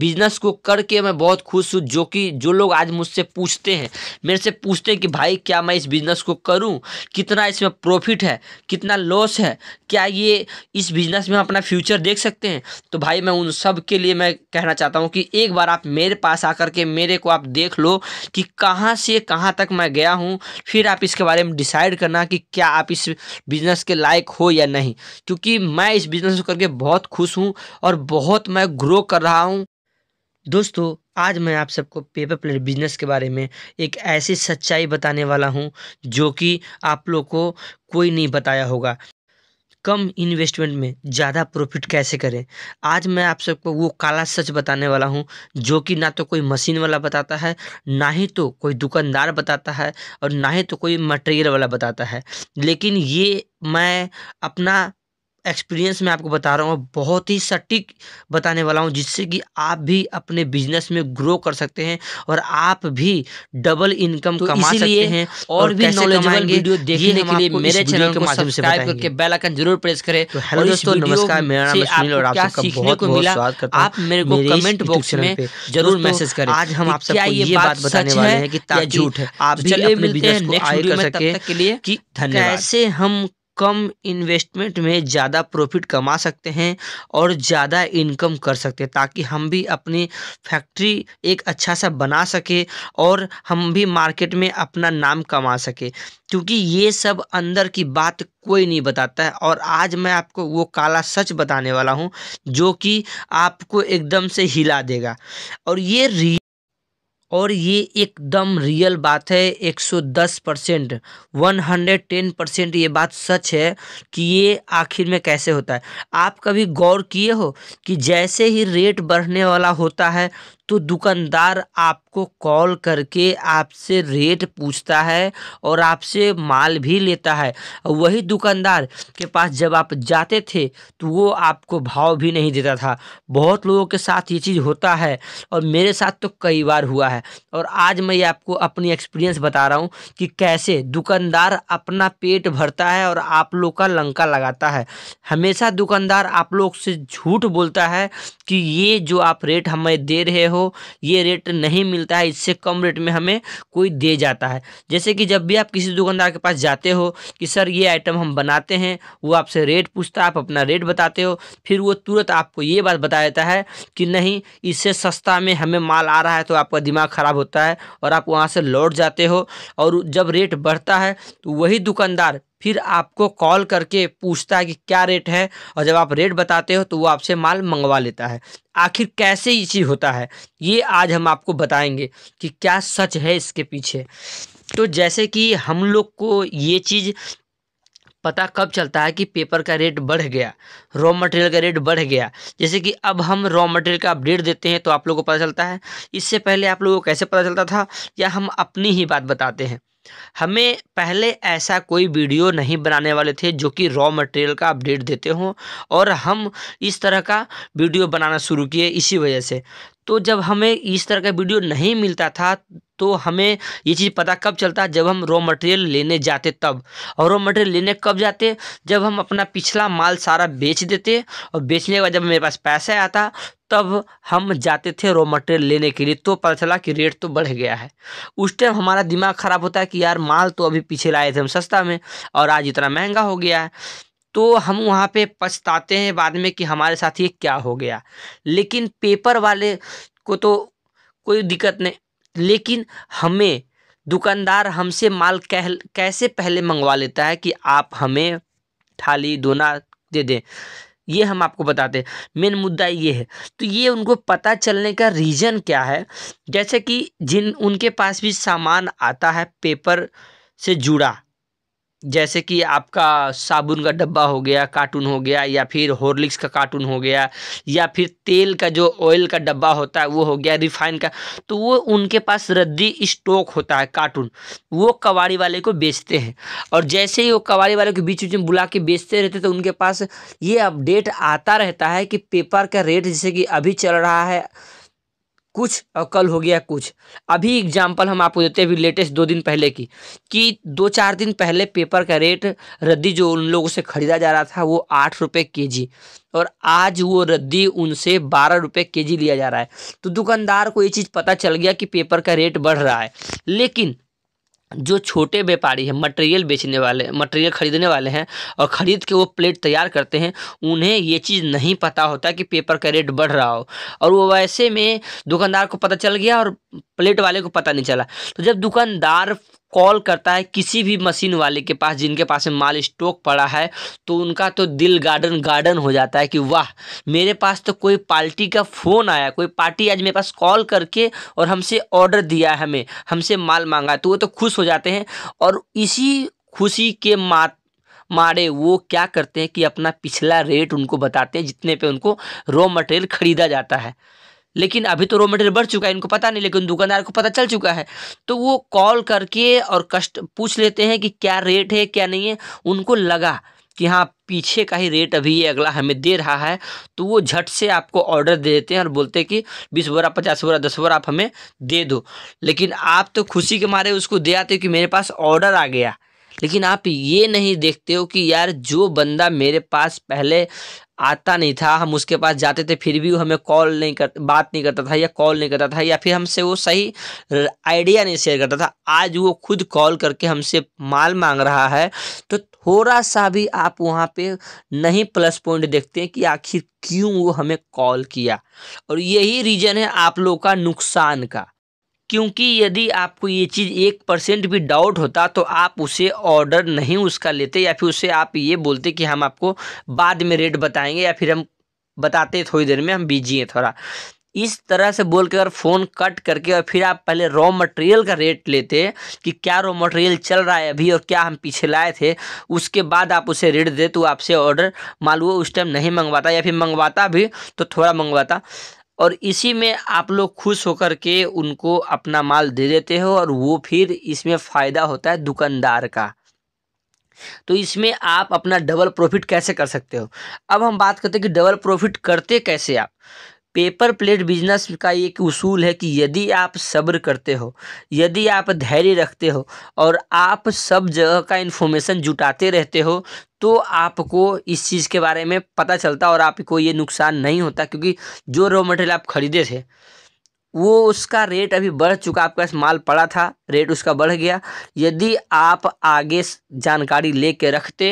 business को करके मैं बहुत खुश हूँ जो कि जो लोग आज मुझसे पूछते हैं मेरे से पूछते हैं कि भाई क्या मैं इस बिज़नेस को करूँ कितना इसमें प्रॉफिट है कितना लॉस है क्या ये इस बिज़नेस में हम अपना फ्यूचर देख सकते हैं तो भाई मैं उन सब के लिए मैं कहना चाहता हूँ कि एक बार आप मेरे पास आकर के मेरे को आप देख लो कि कहाँ से कहाँ तक मैं गया हूँ फिर आप इसके बारे में डिसाइड करना कि क्या आप इस बिज़नेस के लायक हो या नहीं क्योंकि मैं इस बिज़नेस को करके बहुत खुश हूँ और बहुत मैं ग्रो कर रहा हूँ दोस्तों आज मैं आप सबको पेपर प्लेट बिजनेस के बारे में एक ऐसी सच्चाई बताने वाला हूं जो कि आप लोग को कोई नहीं बताया होगा कम इन्वेस्टमेंट में ज़्यादा प्रॉफिट कैसे करें आज मैं आप सबको वो काला सच बताने वाला हूँ जो कि ना तो कोई मशीन वाला बताता है ना ही तो कोई दुकानदार बताता है और ना ही तो कोई मटेरियल वाला बताता है लेकिन ये मैं अपना एक्सपीरियंस मैं आपको बता रहा हूँ बहुत ही सटीक बताने वाला हूँ जिससे कि आप भी अपने बिजनेस में ग्रो कर सकते हैं और आप भी डबल इनकम तो कमा सकते हैं और, और भी नॉलेजेबल वीडियो देखने के लिए मेरे चैनल के माध्यम से करके बेल आइकन जरूर प्रेस करें तो हेलो दोस्तों नमस्कार मेरा नाम सुनील और आप सबका बहुत बहुत स्वागत करता हूं आप मेरे को कमेंट बॉक्स में जरूर मैसेज करें आज हम आप सबको ये बात बताने वाले हैं कि झूठ है आप तो भी अपने बिजनेस को आगे कर सके कि कैसे हम कम इन्वेस्टमेंट में ज़्यादा प्रॉफिट कमा सकते हैं और ज़्यादा इनकम कर सकते हैं ताकि हम भी अपनी फैक्ट्री एक अच्छा सा बना सके और हम भी मार्केट में अपना नाम कमा सके क्योंकि ये सब अंदर की बात कोई नहीं बताता है और आज मैं आपको वो काला सच बताने वाला हूँ जो कि आपको एकदम से हिला देगा और ये री और ये एकदम रियल बात है 110 percent one hundred ten percent ये बात सच है कि ये आखिर में कैसे होता है आप कभी गौर किए हो कि जैसे ही रेट बढ़ने वाला होता है तो दुकानदार आपको कॉल करके आपसे रेट पूछता है और आपसे माल भी लेता है वही दुकानदार के पास जब आप जाते थे तो वो आपको भाव भी नहीं देता था बहुत लोगों के साथ ये चीज़ होता है और मेरे साथ तो कई बार हुआ है और आज मैं आपको अपनी एक्सपीरियंस बता रहा हूँ कि कैसे दुकानदार अपना पेट भरता है और आप लोग का लंका लगाता है हमेशा दुकानदार आप लोग से झूठ बोलता है कि ये जो आप रेट हमें दे रहे हो हो ये रेट नहीं मिलता है इससे कम रेट में हमें कोई दे जाता है जैसे कि जब भी आप किसी दुकानदार के पास जाते हो कि सर ये आइटम हम बनाते हैं वो आपसे रेट पूछता है आप अपना रेट बताते हो फिर वो तुरंत आपको ये बात बता देता है कि नहीं इससे सस्ता में हमें माल आ रहा है तो आपका दिमाग ख़राब होता है और आप वहाँ से लौट जाते हो और जब रेट बढ़ता है तो वही दुकानदार फिर आपको कॉल करके पूछता है कि क्या रेट है और जब आप रेट बताते हो तो वो आपसे माल मंगवा लेता है आखिर कैसे ये चीज़ होता है ये आज हम आपको बताएंगे कि क्या सच है इसके पीछे तो जैसे कि हम लोग को ये चीज़ पता कब चलता है कि पेपर का रेट बढ़ गया रॉ मटेरियल का रेट बढ़ गया जैसे कि अब हम रॉ मटेरियल का अपडेट देते हैं तो आप लोगों को पता चलता है इससे पहले आप लोगों को कैसे पता चलता था या हम अपनी ही बात बताते हैं हमें पहले ऐसा कोई वीडियो नहीं बनाने वाले थे जो कि रॉ मटेरियल का अपडेट देते हों और हम इस तरह का वीडियो बनाना शुरू किए इसी वजह से तो जब हमें इस तरह का वीडियो नहीं मिलता था तो हमें ये चीज़ पता कब चलता है जब हम रॉ मटेरियल लेने जाते तब और रॉ मटेरियल लेने कब जाते जब हम अपना पिछला माल सारा बेच देते और बेचने के बाद जब मेरे पास पैसा आता तब हम जाते थे रॉ मटेरियल लेने के लिए तो पता चला कि रेट तो बढ़ गया है उस टाइम हमारा दिमाग ख़राब होता है कि यार माल तो अभी पीछे लाए थे हम सस्ता में और आज इतना महंगा हो गया है तो हम वहाँ पे पछताते हैं बाद में कि हमारे साथ ये क्या हो गया लेकिन पेपर वाले को तो कोई दिक्कत नहीं लेकिन हमें दुकानदार हमसे माल कह कैसे पहले मंगवा लेता है कि आप हमें थाली दोना दे दें ये हम आपको बताते हैं मेन मुद्दा ये है तो ये उनको पता चलने का रीज़न क्या है जैसे कि जिन उनके पास भी सामान आता है पेपर से जुड़ा जैसे कि आपका साबुन का डब्बा हो गया कार्टून हो गया या फिर हॉर्लिक्स का कार्टून हो गया या फिर तेल का जो ऑयल का डब्बा होता है वो हो गया रिफाइन का तो वो उनके पास रद्दी स्टॉक होता है कार्टून वो कवाड़ी वाले को बेचते हैं और जैसे ही वो कवाड़ी वाले के बीच बीच में बुला के बेचते रहते तो उनके पास ये अपडेट आता रहता है कि पेपर का रेट जैसे कि अभी चल रहा है कुछ और कल हो गया कुछ अभी एग्जाम्पल हम आपको देते हैं अभी लेटेस्ट दो दिन पहले की कि दो चार दिन पहले पेपर का रेट रद्दी जो उन लोगों से ख़रीदा जा रहा था वो आठ रुपये के जी और आज वो रद्दी उनसे बारह रुपये के जी लिया जा रहा है तो दुकानदार को ये चीज़ पता चल गया कि पेपर का रेट बढ़ रहा है लेकिन जो छोटे व्यापारी हैं मटेरियल बेचने वाले मटेरियल ख़रीदने वाले हैं और ख़रीद के वो प्लेट तैयार करते हैं उन्हें ये चीज़ नहीं पता होता कि पेपर का रेट बढ़ रहा हो और वो वैसे में दुकानदार को पता चल गया और प्लेट वाले को पता नहीं चला तो जब दुकानदार कॉल करता है किसी भी मशीन वाले के पास जिनके पास माल स्टॉक पड़ा है तो उनका तो दिल गार्डन गार्डन हो जाता है कि वाह मेरे पास तो कोई पार्टी का फ़ोन आया कोई पार्टी आज मेरे पास कॉल करके और हमसे ऑर्डर दिया है हमें हमसे माल मांगा तो वो तो खुश हो जाते हैं और इसी खुशी के मात मारे वो क्या करते हैं कि अपना पिछला रेट उनको बताते हैं जितने पे उनको रॉ मटेरियल ख़रीदा जाता है लेकिन अभी तो रो मटेरियल बढ़ चुका है इनको पता नहीं लेकिन दुकानदार को पता चल चुका है तो वो कॉल करके और कस्ट पूछ लेते हैं कि क्या रेट है क्या नहीं है उनको लगा कि हाँ पीछे का ही रेट अभी ये अगला हमें दे रहा है तो वो झट से आपको ऑर्डर दे देते हैं और बोलते हैं कि बीस बोरा पचास बोरा दस बोरा आप हमें दे दो लेकिन आप तो खुशी के मारे उसको दे आते हो कि मेरे पास ऑर्डर आ गया लेकिन आप ये नहीं देखते हो कि यार जो बंदा मेरे पास पहले आता नहीं था हम उसके पास जाते थे फिर भी वो हमें कॉल नहीं कर बात नहीं करता था या कॉल नहीं करता था या फिर हमसे वो सही आइडिया नहीं शेयर करता था आज वो खुद कॉल करके हमसे माल मांग रहा है तो थोड़ा सा भी आप वहाँ पे नहीं प्लस पॉइंट देखते हैं कि आखिर क्यों वो हमें कॉल किया और यही रीज़न है आप लोग का नुकसान का क्योंकि यदि आपको ये चीज़ एक परसेंट भी डाउट होता तो आप उसे ऑर्डर नहीं उसका लेते या फिर उसे आप ये बोलते कि हम आपको बाद में रेट बताएंगे या फिर हम बताते थोड़ी देर में हम बिजी हैं थोड़ा इस तरह से बोल के अगर फ़ोन कट करके और फिर आप पहले रॉ मटेरियल का रेट लेते कि क्या रॉ मटेरियल चल रहा है अभी और क्या हम पीछे लाए थे उसके बाद आप उसे रेट दे तो आपसे ऑर्डर मालूम उस टाइम नहीं मंगवाता या फिर मंगवाता भी तो थोड़ा मंगवाता और इसी में आप लोग खुश होकर के उनको अपना माल दे देते हो और वो फिर इसमें फ़ायदा होता है दुकानदार का तो इसमें आप अपना डबल प्रॉफिट कैसे कर सकते हो अब हम बात करते हैं कि डबल प्रॉफिट करते कैसे आप पेपर प्लेट बिजनेस का एक उसूल है कि यदि आप सब्र करते हो यदि आप धैर्य रखते हो और आप सब जगह का इन्फॉर्मेशन जुटाते रहते हो तो आपको इस चीज़ के बारे में पता चलता और आपको ये नुकसान नहीं होता क्योंकि जो रॉ मटेरियल आप खरीदे थे वो उसका रेट अभी बढ़ चुका आपके पास माल पड़ा था रेट उसका बढ़ गया यदि आप आगे जानकारी ले कर रखते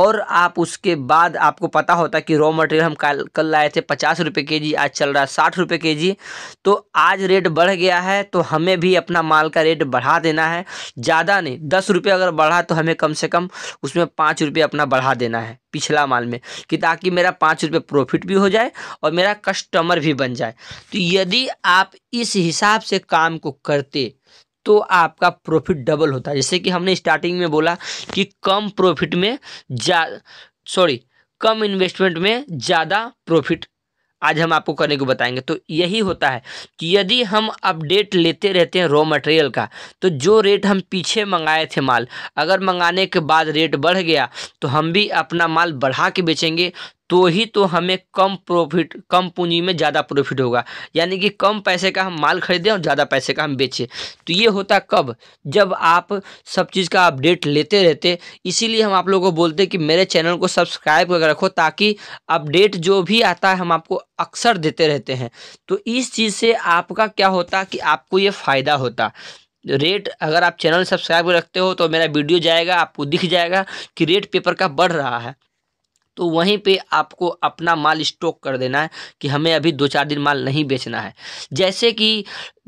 और आप उसके बाद आपको पता होता कि रॉ मटेरियल हम कल कल लाए थे पचास रुपये के जी आज चल रहा है साठ रुपये के जी तो आज रेट बढ़ गया है तो हमें भी अपना माल का रेट बढ़ा देना है ज़्यादा नहीं दस रुपये अगर बढ़ा तो हमें कम से कम उसमें पाँच रुपये अपना बढ़ा देना है पिछला माल में कि ताकि मेरा पाँच रुपये प्रॉफिट भी हो जाए और मेरा कस्टमर भी बन जाए तो यदि आप इस हिसाब से काम को करते तो आपका प्रॉफिट डबल होता है जैसे कि हमने स्टार्टिंग में बोला कि कम प्रॉफिट में जा सॉरी कम इन्वेस्टमेंट में ज़्यादा प्रॉफिट आज हम आपको करने को बताएंगे तो यही होता है कि यदि हम अपडेट लेते रहते हैं रॉ मटेरियल का तो जो रेट हम पीछे मंगाए थे माल अगर मंगाने के बाद रेट बढ़ गया तो हम भी अपना माल बढ़ा के बेचेंगे तो ही तो हमें कम प्रॉफिट कम पूंजी में ज़्यादा प्रॉफिट होगा यानी कि कम पैसे का हम माल खरीदें और ज़्यादा पैसे का हम बेचें तो ये होता कब जब आप सब चीज़ का अपडेट लेते रहते इसीलिए हम आप लोगों को बोलते कि मेरे चैनल को सब्सक्राइब करके रखो ताकि अपडेट जो भी आता है हम आपको अक्सर देते रहते हैं तो इस चीज़ से आपका क्या होता कि आपको ये फ़ायदा होता रेट अगर आप चैनल सब्सक्राइब रखते हो तो मेरा वीडियो जाएगा आपको दिख जाएगा कि रेट पेपर का बढ़ रहा है तो वहीं पे आपको अपना माल स्टॉक कर देना है कि हमें अभी दो चार दिन माल नहीं बेचना है जैसे कि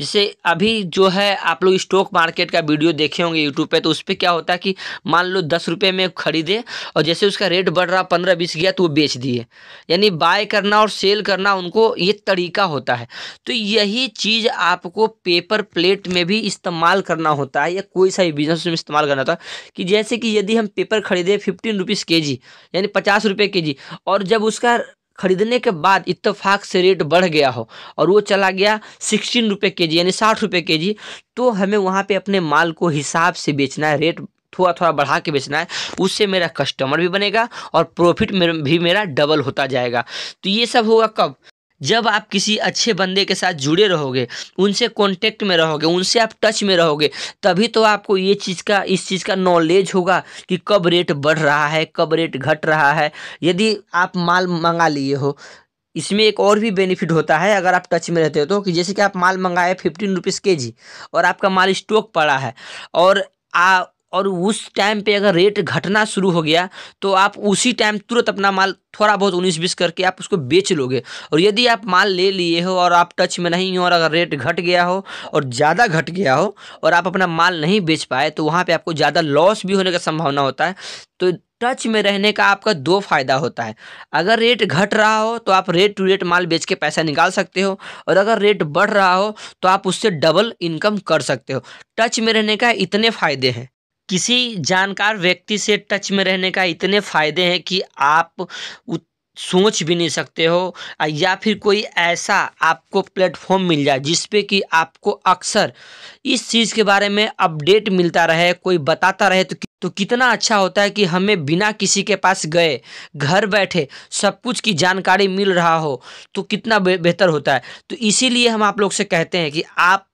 जैसे अभी जो है आप लोग स्टॉक मार्केट का वीडियो देखे होंगे यूट्यूब पे तो उस पर क्या होता है कि मान लो दस रुपये में खरीदे और जैसे उसका रेट बढ़ रहा पंद्रह बीस गया तो वो बेच दिए यानी बाय करना और सेल करना उनको ये तरीका होता है तो यही चीज़ आपको पेपर प्लेट में भी इस्तेमाल करना होता है या कोई सा बिजनेस में इस्तेमाल करना होता है कि जैसे कि यदि हम पेपर खरीदे फिफ्टीन रुपीज़ के जी यानी पचास रुपये के जी और जब उसका खरीदने के बाद इत्तेफाक से रेट बढ़ गया हो और वो चला गया सिक्सटीन रुपये के जी यानी साठ रुपये के जी तो हमें वहाँ पे अपने माल को हिसाब से बेचना है रेट थोड़ा थोड़ा बढ़ा के बेचना है उससे मेरा कस्टमर भी बनेगा और प्रॉफिट भी मेरा डबल होता जाएगा तो ये सब होगा कब जब आप किसी अच्छे बंदे के साथ जुड़े रहोगे उनसे कॉन्टेक्ट में रहोगे उनसे आप टच में रहोगे तभी तो आपको ये चीज़ का इस चीज़ का नॉलेज होगा कि कब रेट बढ़ रहा है कब रेट घट रहा है यदि आप माल मंगा लिए हो इसमें एक और भी बेनिफिट होता है अगर आप टच में रहते हो तो कि जैसे कि आप माल मंगाए फिफ्टीन रुपीज़ के जी और आपका माल स्टॉक पड़ा है और आ और उस टाइम पे अगर रेट घटना शुरू हो गया तो आप उसी टाइम तुरंत अपना माल थोड़ा बहुत उन्नीस बीस करके आप उसको बेच लोगे और यदि आप माल ले लिए हो और आप टच में नहीं हो और अगर रेट घट गया हो और ज़्यादा घट गया हो और आप अपना माल नहीं बेच पाए तो वहाँ पर आपको ज़्यादा लॉस भी होने का संभावना होता है तो टच में रहने का आपका दो फायदा होता है अगर रेट घट रहा हो तो आप रेट टू रेट माल बेच के पैसा निकाल सकते हो और अगर रेट बढ़ रहा हो तो आप उससे डबल इनकम कर सकते हो टच में रहने का इतने फायदे हैं किसी जानकार व्यक्ति से टच में रहने का इतने फायदे हैं कि आप सोच भी नहीं सकते हो या फिर कोई ऐसा आपको प्लेटफॉर्म मिल जाए जिस पे कि आपको अक्सर इस चीज़ के बारे में अपडेट मिलता रहे कोई बताता रहे तो तो कितना अच्छा होता है कि हमें बिना किसी के पास गए घर बैठे सब कुछ की जानकारी मिल रहा हो तो कितना बेहतर होता है तो इसीलिए हम आप लोग से कहते हैं कि आप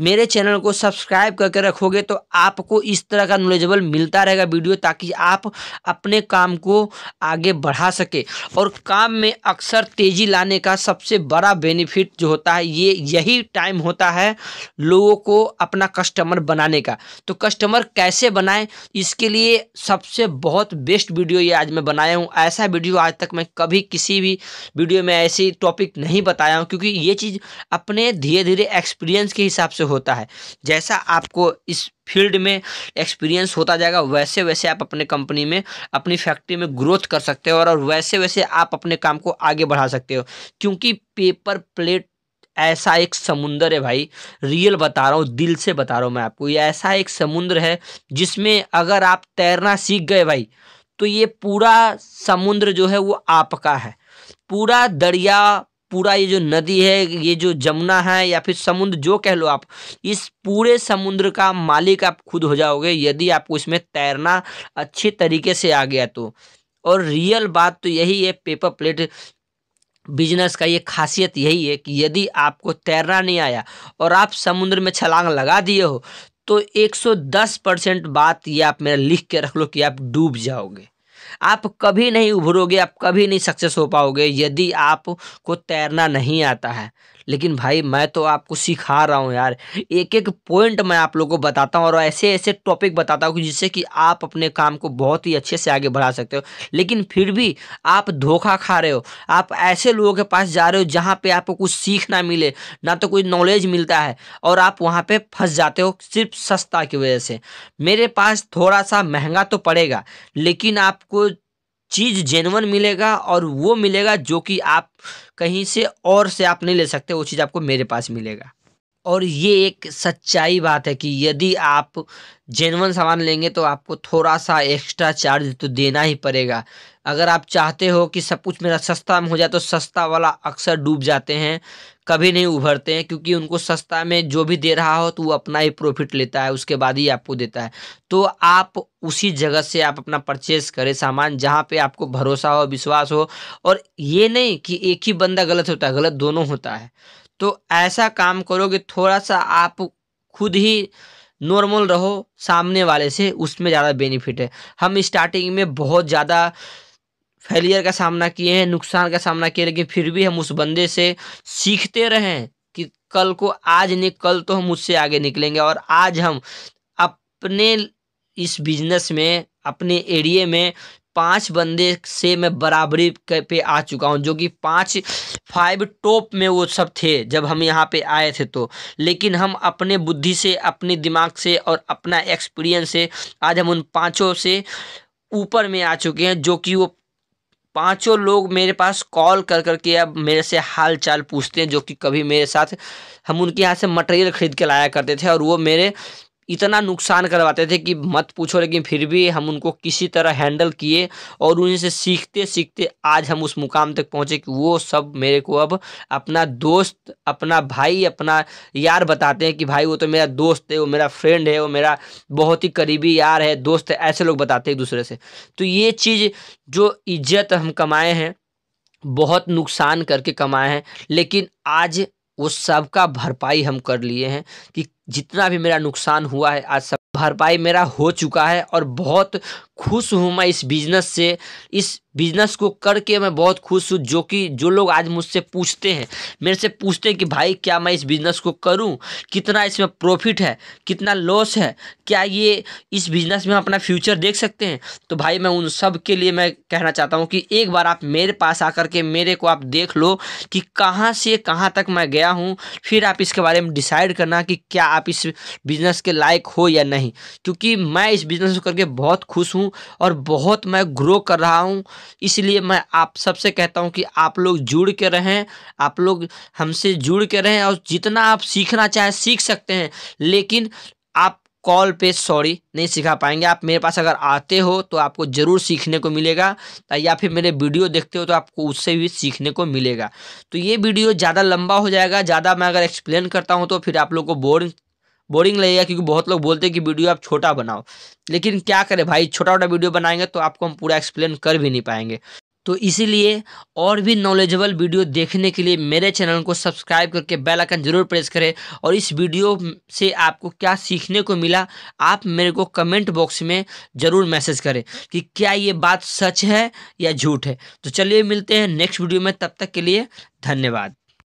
मेरे चैनल को सब्सक्राइब करके रखोगे तो आपको इस तरह का नॉलेजेबल मिलता रहेगा वीडियो ताकि आप अपने काम को आगे बढ़ा सके और काम में अक्सर तेज़ी लाने का सबसे बड़ा बेनिफिट जो होता है ये यही टाइम होता है लोगों को अपना कस्टमर बनाने का तो कस्टमर कैसे बनाएं इसके लिए सबसे बहुत बेस्ट वीडियो ये आज मैं बनाया हूँ ऐसा वीडियो आज तक मैं कभी किसी भी वीडियो में ऐसी टॉपिक नहीं बताया हूँ क्योंकि ये चीज़ अपने धीरे धीरे एक्सपीरियंस के हिसाब हिसाब से होता है जैसा आपको इस फील्ड में एक्सपीरियंस होता जाएगा वैसे वैसे आप अपने कंपनी में अपनी फैक्ट्री में ग्रोथ कर सकते हो और वैसे वैसे आप अपने काम को आगे बढ़ा सकते हो क्योंकि पेपर प्लेट ऐसा एक समुंदर है भाई रियल बता रहा हूँ दिल से बता रहा हूँ मैं आपको ये ऐसा एक समुंदर है जिसमें अगर आप तैरना सीख गए भाई तो ये पूरा समुंद्र जो है वो आपका है पूरा दरिया पूरा ये जो नदी है ये जो जमुना है या फिर समुद्र जो कह लो आप इस पूरे समुद्र का मालिक आप खुद हो जाओगे यदि आपको इसमें तैरना अच्छे तरीके से आ गया तो और रियल बात तो यही है पेपर प्लेट बिजनेस का ये खासियत यही है कि यदि आपको तैरना नहीं आया और आप समुद्र में छलांग लगा दिए हो तो 110 परसेंट बात ये आप मेरा लिख के रख लो कि आप डूब जाओगे आप कभी नहीं उभरोगे आप कभी नहीं सक्सेस हो पाओगे यदि आपको तैरना नहीं आता है लेकिन भाई मैं तो आपको सिखा रहा हूँ यार एक एक पॉइंट मैं आप लोगों को बताता हूँ और ऐसे ऐसे टॉपिक बताता हूँ जिससे कि आप अपने काम को बहुत ही अच्छे से आगे बढ़ा सकते हो लेकिन फिर भी आप धोखा खा रहे हो आप ऐसे लोगों के पास जा रहे हो जहाँ पर आपको कुछ सीख ना मिले ना तो कोई नॉलेज मिलता है और आप वहाँ पर फंस जाते हो सिर्फ सस्ता की वजह से मेरे पास थोड़ा सा महंगा तो पड़ेगा लेकिन आपको चीज़ जेनवन मिलेगा और वो मिलेगा जो कि आप कहीं से और से आप नहीं ले सकते वो चीज़ आपको मेरे पास मिलेगा और ये एक सच्चाई बात है कि यदि आप जेनवन सामान लेंगे तो आपको थोड़ा सा एक्स्ट्रा चार्ज तो देना ही पड़ेगा अगर आप चाहते हो कि सब कुछ मेरा सस्ता में हो जाए तो सस्ता वाला अक्सर डूब जाते हैं कभी नहीं उभरते हैं क्योंकि उनको सस्ता में जो भी दे रहा हो तो वो अपना ही प्रॉफिट लेता है उसके बाद ही आपको देता है तो आप उसी जगह से आप अपना परचेस करें सामान जहाँ पे आपको भरोसा हो विश्वास हो और ये नहीं कि एक ही बंदा गलत होता है गलत दोनों होता है तो ऐसा काम करो कि थोड़ा सा आप खुद ही नॉर्मल रहो सामने वाले से उसमें ज़्यादा बेनिफिट है हम स्टार्टिंग में बहुत ज़्यादा फेलियर का सामना किए हैं नुकसान का सामना किए लेकिन फिर भी हम उस बंदे से सीखते रहें कि कल को आज नहीं कल तो हम उससे आगे निकलेंगे और आज हम अपने इस बिजनेस में अपने एरिए में पांच बंदे से मैं बराबरी पे आ चुका हूँ जो कि पांच फाइव टॉप में वो सब थे जब हम यहाँ पे आए थे तो लेकिन हम अपने बुद्धि से अपने दिमाग से और अपना एक्सपीरियंस से आज हम उन पांचों से ऊपर में आ चुके हैं जो कि वो पांचों लोग मेरे पास कॉल कर करके अब मेरे से हाल चाल पूछते हैं जो कि कभी मेरे साथ हम उनके यहाँ से मटेरियल खरीद के लाया करते थे और वो मेरे इतना नुकसान करवाते थे कि मत पूछो लेकिन फिर भी हम उनको किसी तरह हैंडल किए और उन्हीं से सीखते सीखते आज हम उस मुकाम तक पहुँचे कि वो सब मेरे को अब अपना दोस्त अपना भाई अपना यार बताते हैं कि भाई वो तो मेरा दोस्त है वो मेरा फ्रेंड है वो मेरा बहुत ही करीबी यार है दोस्त है ऐसे लोग बताते हैं एक दूसरे से तो ये चीज़ जो इज्जत हम कमाए हैं बहुत नुकसान करके कमाए हैं लेकिन आज वो सबका भरपाई हम कर लिए हैं कि जितना भी मेरा नुकसान हुआ है आज सब भरपाई मेरा हो चुका है और बहुत खुश हूँ मैं इस बिज़नेस से इस बिज़नेस को करके मैं बहुत खुश हूँ जो कि जो लोग आज मुझसे पूछते हैं मेरे से पूछते हैं कि भाई क्या मैं इस बिज़नेस को करूँ कितना इसमें प्रॉफिट है कितना लॉस है क्या ये इस बिज़नेस में अपना फ्यूचर देख सकते हैं तो भाई मैं उन सब के लिए मैं कहना चाहता हूँ कि एक बार आप मेरे पास आकर के मेरे को आप देख लो कि कहाँ से कहाँ तक मैं गया हूँ फिर आप इसके बारे में डिसाइड करना कि क्या आप इस बिज़नेस के लायक हो या नहीं क्योंकि मैं इस बिज़नेस को करके बहुत खुश हूँ और बहुत मैं ग्रो कर रहा हूँ इसलिए मैं आप सबसे कहता हूँ कि आप लोग जुड़ के रहें आप लोग हमसे जुड़ के रहें और जितना आप सीखना चाहें सीख सकते हैं लेकिन आप कॉल पे सॉरी नहीं सिखा पाएंगे आप मेरे पास अगर आते हो तो आपको ज़रूर सीखने को मिलेगा या फिर मेरे वीडियो देखते हो तो आपको उससे भी सीखने को मिलेगा तो ये वीडियो ज़्यादा लंबा हो जाएगा ज़्यादा मैं अगर एक्सप्लेन करता हूँ तो फिर आप लोग को बोरिंग बोरिंग लगेगा क्योंकि बहुत लोग बोलते हैं कि वीडियो आप छोटा बनाओ लेकिन क्या करें भाई छोटा छोटा वीडियो बनाएंगे तो आपको हम पूरा एक्सप्लेन कर भी नहीं पाएंगे तो इसीलिए और भी नॉलेजेबल वीडियो देखने के लिए मेरे चैनल को सब्सक्राइब करके बेल आइकन जरूर प्रेस करें और इस वीडियो से आपको क्या सीखने को मिला आप मेरे को कमेंट बॉक्स में ज़रूर मैसेज करें कि क्या ये बात सच है या झूठ है तो चलिए मिलते हैं नेक्स्ट वीडियो में तब तक के लिए धन्यवाद